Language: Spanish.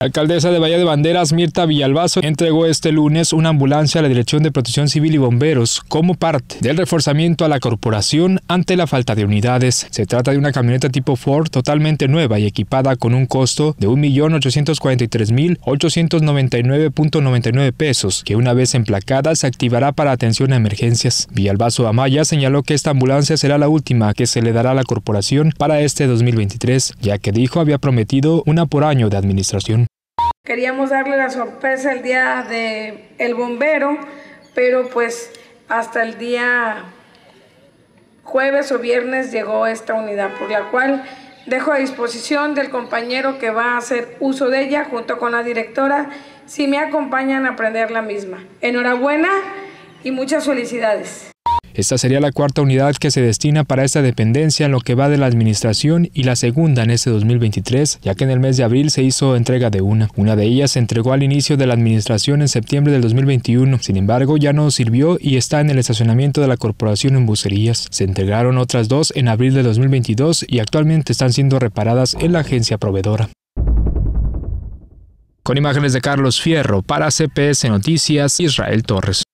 La alcaldesa de Bahía de Banderas, Mirta Villalbazo, entregó este lunes una ambulancia a la Dirección de Protección Civil y Bomberos como parte del reforzamiento a la corporación ante la falta de unidades. Se trata de una camioneta tipo Ford totalmente nueva y equipada con un costo de 1.843.899.99 pesos, que una vez emplacada se activará para atención a emergencias. Villalbazo Amaya señaló que esta ambulancia será la última que se le dará a la corporación para este 2023, ya que dijo había prometido una por año de administración. Queríamos darle la sorpresa el día de el bombero, pero pues hasta el día jueves o viernes llegó esta unidad, por la cual dejo a disposición del compañero que va a hacer uso de ella junto con la directora si me acompañan a aprender la misma. Enhorabuena y muchas felicidades. Esta sería la cuarta unidad que se destina para esta dependencia en lo que va de la administración y la segunda en este 2023, ya que en el mes de abril se hizo entrega de una. Una de ellas se entregó al inicio de la administración en septiembre del 2021, sin embargo ya no sirvió y está en el estacionamiento de la corporación en Bucerías. Se entregaron otras dos en abril de 2022 y actualmente están siendo reparadas en la agencia proveedora. Con imágenes de Carlos Fierro para CPS Noticias, Israel Torres.